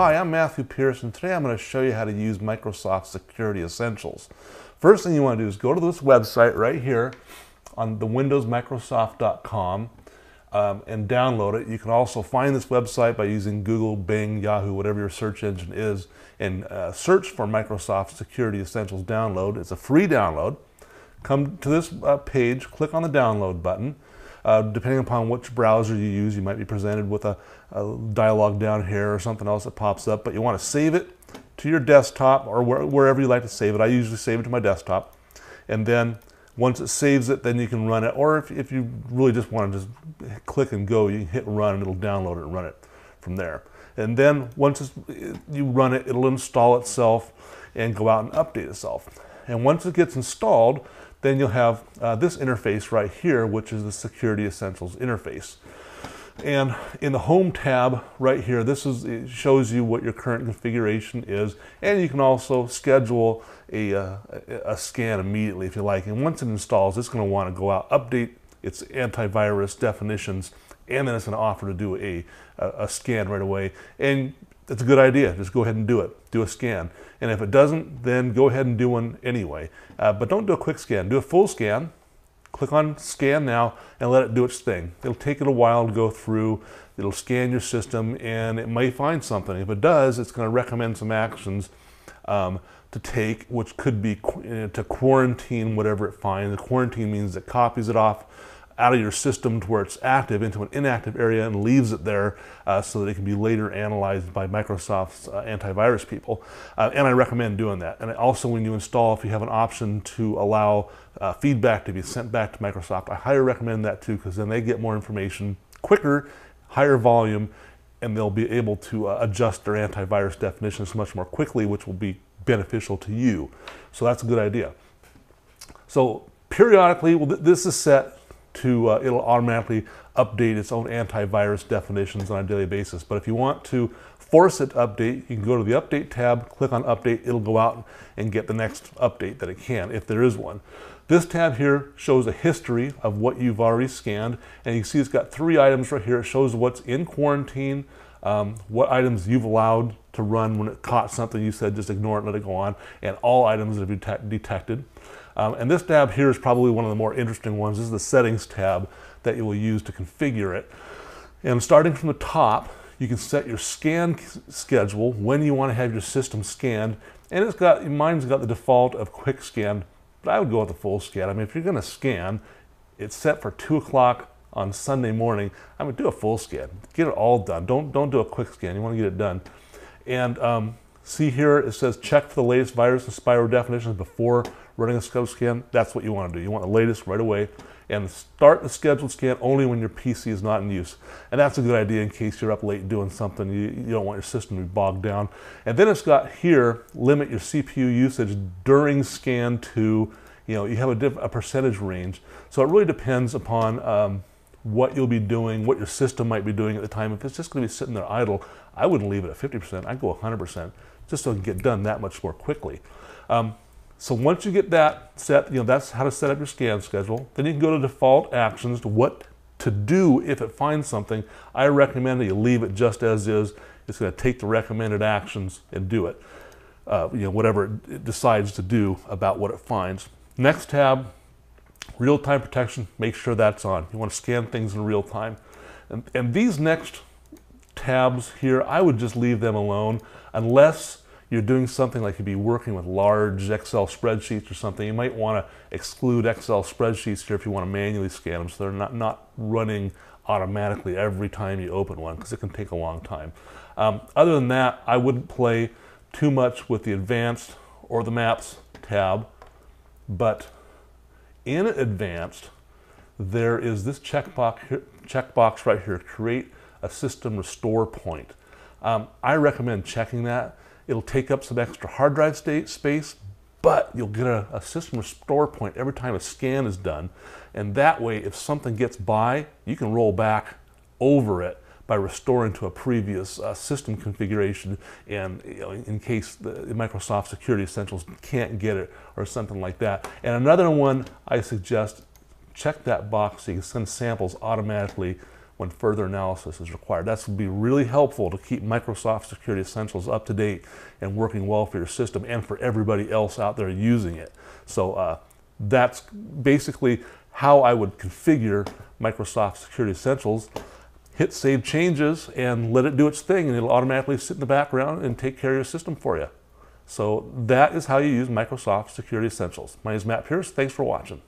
Hi, I'm Matthew Pierce, and today I'm going to show you how to use Microsoft Security Essentials. First thing you want to do is go to this website right here on the windowsmicrosoft.com um, and download it. You can also find this website by using Google, Bing, Yahoo, whatever your search engine is, and uh, search for Microsoft Security Essentials download. It's a free download. Come to this uh, page, click on the download button. Uh, depending upon which browser you use, you might be presented with a, a dialog down here or something else that pops up, but you want to save it to your desktop or where, wherever you like to save it. I usually save it to my desktop. And then once it saves it, then you can run it. Or if, if you really just want to just click and go, you can hit run and it'll download it and run it from there. And then once you run it, it'll install itself and go out and update itself. And once it gets installed, then you'll have uh, this interface right here, which is the Security Essentials interface. And in the Home tab right here, this is shows you what your current configuration is, and you can also schedule a, uh, a scan immediately if you like. And once it installs, it's going to want to go out, update its antivirus definitions, and then it's going to offer to do a, a, a scan right away. And that's a good idea. Just go ahead and do it. Do a scan. And if it doesn't, then go ahead and do one anyway. Uh, but don't do a quick scan. Do a full scan. Click on scan now and let it do its thing. It'll take it a while to go through. It'll scan your system and it may find something. If it does, it's going to recommend some actions um, to take, which could be qu- uh, to quarantine whatever it finds. The quarantine means it copies it off out of your system to where it's active into an inactive area and leaves it there uh, so that it can be later analyzed by Microsoft's uh, antivirus people. Uh, and I recommend doing that. And also when you install, if you have an option to allow uh, feedback to be sent back to Microsoft, I highly recommend that too because then they get more information quicker, higher volume, and they'll be able to uh, adjust their antivirus definitions much more quickly, which will be beneficial to you. So that's a good idea. So periodically, well, this is set to, uh, it'll automatically update its own antivirus definitions on a daily basis. But if you want to force it to update, you can go to the update tab, click on update, it'll go out and get the next update that it can, if there is one. This tab here shows a history of what you've already scanned, and you see it's got three items right here. It shows what's in quarantine, um, what items you've allowed to run when it caught something you said just ignore it, let it go on, and all items that have det- detected. Um, and this tab here is probably one of the more interesting ones. This is the settings tab that you will use to configure it. And starting from the top, you can set your scan schedule when you want to have your system scanned. And it's got mine's got the default of quick scan, but I would go with the full scan. I mean, if you're going to scan, it's set for two o'clock on Sunday morning, I would do a full scan. Get it all done. Don't don't do a quick scan. You want to get it done. And um, see here, it says check for the latest virus and spiral definitions before running a scub scan. That's what you want to do. You want the latest right away. And start the scheduled scan only when your PC is not in use. And that's a good idea in case you're up late doing something. You, you don't want your system to be bogged down. And then it's got here, limit your CPU usage during scan to, you know, you have a, diff- a percentage range. So it really depends upon um, what you'll be doing, what your system might be doing at the time. If it's just going to be sitting there idle, I wouldn't leave it at 50%. I'd go 100% just so it can get done that much more quickly. Um, so once you get that set, you know, that's how to set up your scan schedule. Then you can go to default actions to what to do if it finds something. I recommend that you leave it just as is. It's going to take the recommended actions and do it. Uh, you know, whatever it decides to do about what it finds. Next tab real-time protection, make sure that's on. You want to scan things in real time. And, and these next tabs here, I would just leave them alone unless you're doing something like you'd be working with large Excel spreadsheets or something. You might want to exclude Excel spreadsheets here if you want to manually scan them so they're not, not running automatically every time you open one because it can take a long time. Um, other than that, I wouldn't play too much with the advanced or the maps tab, but in advanced, there is this checkbox, checkbox right here, create a system restore point. Um, I recommend checking that. It'll take up some extra hard drive state space, but you'll get a, a, system restore point every time a scan is done. And that way, if something gets by, you can roll back over it by restoring to a previous uh, system configuration and you know, in case the Microsoft Security Essentials can't get it or something like that. And another one I suggest, check that box so you can send samples automatically when further analysis is required. That's gonna be really helpful to keep Microsoft Security Essentials up to date and working well for your system and for everybody else out there using it. So uh, that's basically how I would configure Microsoft Security Essentials hit save changes and let it do its thing and it'll automatically sit in the background and take care of your system for you. So that is how you use Microsoft Security Essentials. My name is Matt Pierce. Thanks for watching.